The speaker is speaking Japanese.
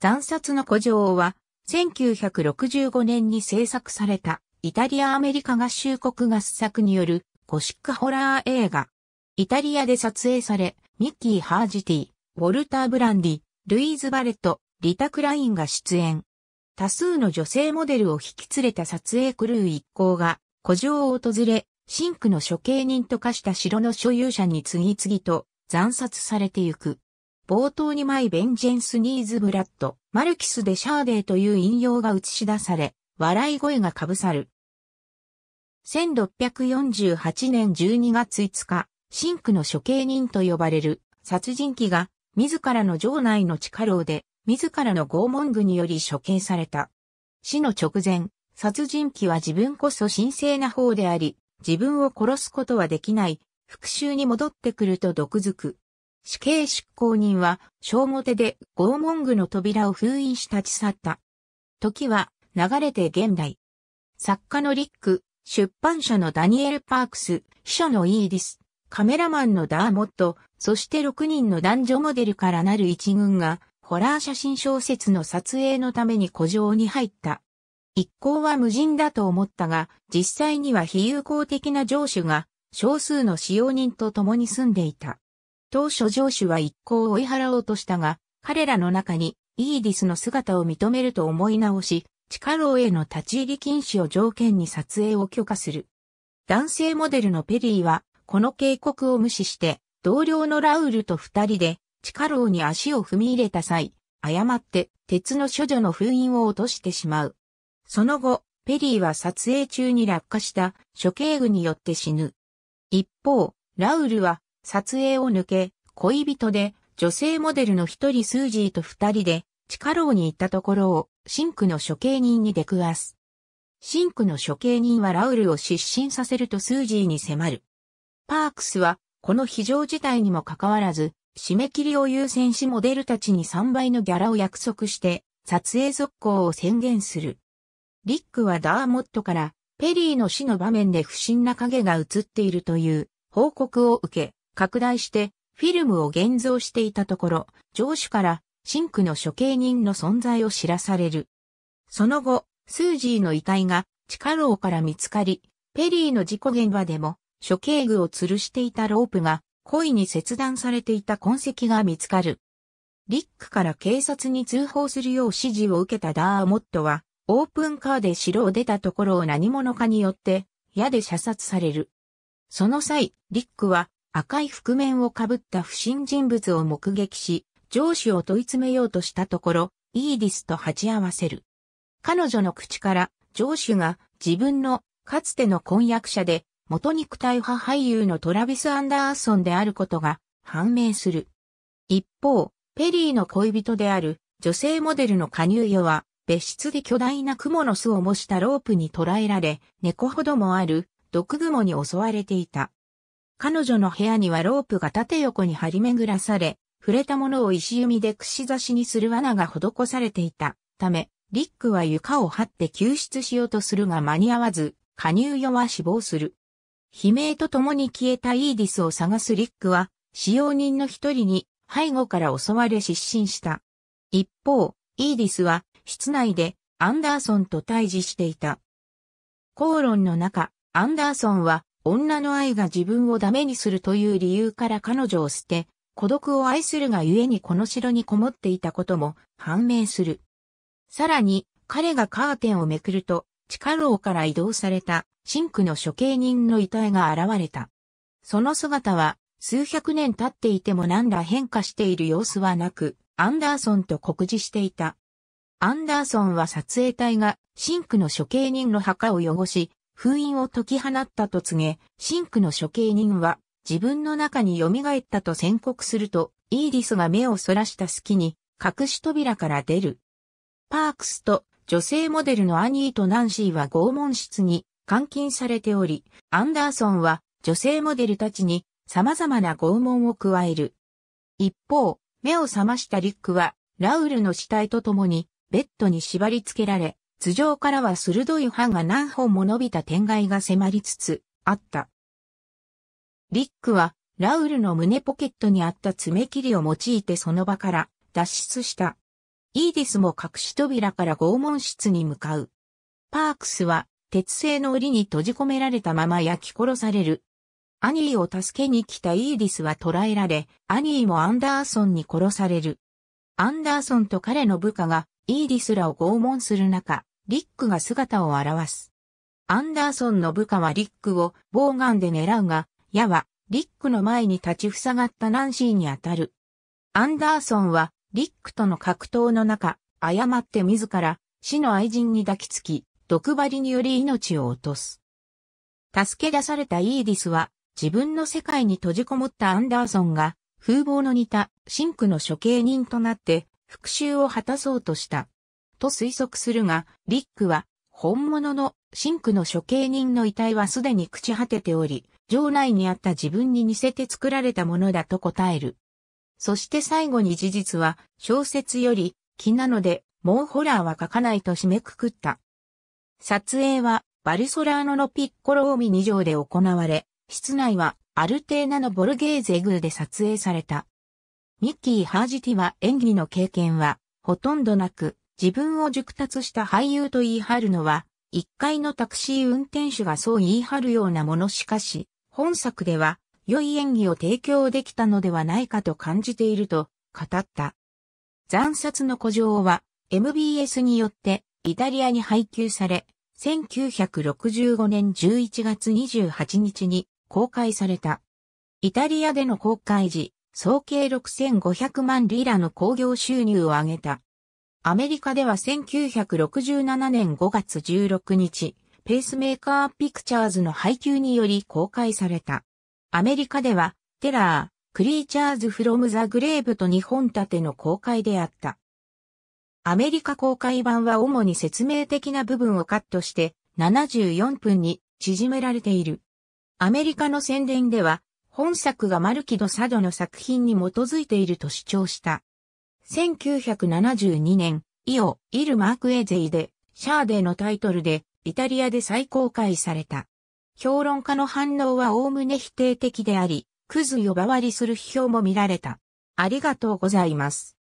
残殺の古城は、1965年に制作された、イタリア・アメリカ合衆国合作による、ゴシックホラー映画。イタリアで撮影され、ミッキー・ハージティ、ウォルター・ブランディ、ルイーズ・バレット、リタ・クラインが出演。多数の女性モデルを引き連れた撮影クルー一行が、古城を訪れ、シンクの処刑人と化した城の所有者に次々と残殺されてゆく。冒頭にマイ・ベンジェンス・ニーズ・ブラッド、マルキス・でシャーデーという引用が映し出され、笑い声がかぶさる。1648年12月5日、シンクの処刑人と呼ばれる殺人鬼が自らの城内の地下牢で自らの拷問具により処刑された。死の直前、殺人鬼は自分こそ神聖な方であり、自分を殺すことはできない、復讐に戻ってくると毒づく。死刑執行人は、小表で拷問具の扉を封印し立ち去った。時は流れて現代。作家のリック、出版社のダニエル・パークス、秘書のイーディス、カメラマンのダーモット、そして6人の男女モデルからなる一軍が、ホラー写真小説の撮影のために古城に入った。一行は無人だと思ったが、実際には非友好的な上司が、少数の使用人と共に住んでいた。当初上司は一行を追い払おうとしたが、彼らの中にイーディスの姿を認めると思い直し、地下牢への立ち入り禁止を条件に撮影を許可する。男性モデルのペリーは、この警告を無視して、同僚のラウルと二人で、地下牢に足を踏み入れた際、誤って、鉄の処女の封印を落としてしまう。その後、ペリーは撮影中に落下した処刑具によって死ぬ。一方、ラウルは撮影を抜け、恋人で女性モデルの一人スージーと二人で地下牢に行ったところをシンクの処刑人に出くわす。シンクの処刑人はラウルを失神させるとスージーに迫る。パークスはこの非常事態にもかかわらず、締め切りを優先しモデルたちに3倍のギャラを約束して撮影続行を宣言する。リックはダーモットからペリーの死の場面で不審な影が映っているという報告を受け、拡大してフィルムを現像していたところ、上主からシンクの処刑人の存在を知らされる。その後、スージーの遺体が地下牢から見つかり、ペリーの事故現場でも処刑具を吊るしていたロープが故意に切断されていた痕跡が見つかる。リックから警察に通報するよう指示を受けたダーモットは、オープンカーで城を出たところを何者かによって、矢で射殺される。その際、リックは赤い覆面をかぶった不審人物を目撃し、上司を問い詰めようとしたところ、イーディスと鉢合わせる。彼女の口から上司が自分のかつての婚約者で元肉体派俳優のトラビス・アンダーソンであることが判明する。一方、ペリーの恋人である女性モデルの加入与は別室で巨大な蜘蛛の巣を模したロープに捕らえられ、猫ほどもある毒蜘蛛に襲われていた。彼女の部屋にはロープが縦横に張り巡らされ、触れたものを石弓で串刺しにする罠が施されていたため、リックは床を張って救出しようとするが間に合わず、加入用は死亡する。悲鳴と共に消えたイーディスを探すリックは、使用人の一人に背後から襲われ失神した。一方、イーディスは室内でアンダーソンと対峙していた。口論の中、アンダーソンは女の愛が自分をダメにするという理由から彼女を捨て、孤独を愛するがゆえにこの城にこもっていたことも判明する。さらに、彼がカーテンをめくると、地下牢から移動された、シンクの処刑人の遺体が現れた。その姿は、数百年経っていても何ら変化している様子はなく、アンダーソンと酷似していた。アンダーソンは撮影隊が、シンクの処刑人の墓を汚し、封印を解き放ったと告げ、シンクの処刑人は自分の中に蘇ったと宣告すると、イーディスが目をそらした隙に隠し扉から出る。パークスと女性モデルのアニーとナンシーは拷問室に監禁されており、アンダーソンは女性モデルたちに様々な拷問を加える。一方、目を覚ましたリックは、ラウルの死体と共にベッドに縛り付けられ、頭上からは鋭い歯が何本も伸びた天蓋が迫りつつ、あった。リックは、ラウルの胸ポケットにあった爪切りを用いてその場から脱出した。イーディスも隠し扉から拷問室に向かう。パークスは鉄製の檻に閉じ込められたまま焼き殺される。アニーを助けに来たイーディスは捕らえられ、アニーもアンダーソンに殺される。アンダーソンと彼の部下がイーディスらを拷問する中、リックが姿を現す。アンダーソンの部下はリックをボウガンで狙うが、矢はリックの前に立ち塞がったナンシーに当たる。アンダーソンはリックとの格闘の中、誤って自ら死の愛人に抱きつき、毒針により命を落とす。助け出されたイーディスは自分の世界に閉じこもったアンダーソンが風貌の似たシンクの処刑人となって復讐を果たそうとした。と推測するが、リックは、本物のシンクの処刑人の遺体はすでに朽ち果てており、城内にあった自分に似せて作られたものだと答える。そして最後に事実は、小説より、気なので、もうホラーは書かないと締めくくった。撮影は、バルソラーノのピッコロミ2条で行われ、室内は、アルテーナのボルゲーゼグーで撮影された。ミッキー・ハージティは演技の経験は、ほとんどなく、自分を熟達した俳優と言い張るのは、一階のタクシー運転手がそう言い張るようなものしかし、本作では、良い演技を提供できたのではないかと感じていると、語った。残殺の古城は、MBS によって、イタリアに配給され、1965年11月28日に公開された。イタリアでの公開時、総計6500万リラの興行収入を上げた。アメリカでは1967年5月16日、ペースメーカーピクチャーズの配給により公開された。アメリカでは、テラー、クリーチャーズ・フロム・ザ・グレーブと2本立ての公開であった。アメリカ公開版は主に説明的な部分をカットして74分に縮められている。アメリカの宣伝では、本作がマルキド・サドの作品に基づいていると主張した。1972年、イオ・イル・マーク・エゼイで、シャーデのタイトルで、イタリアで再公開された。評論家の反応はおおむね否定的であり、クズ呼ばわりする批評も見られた。ありがとうございます。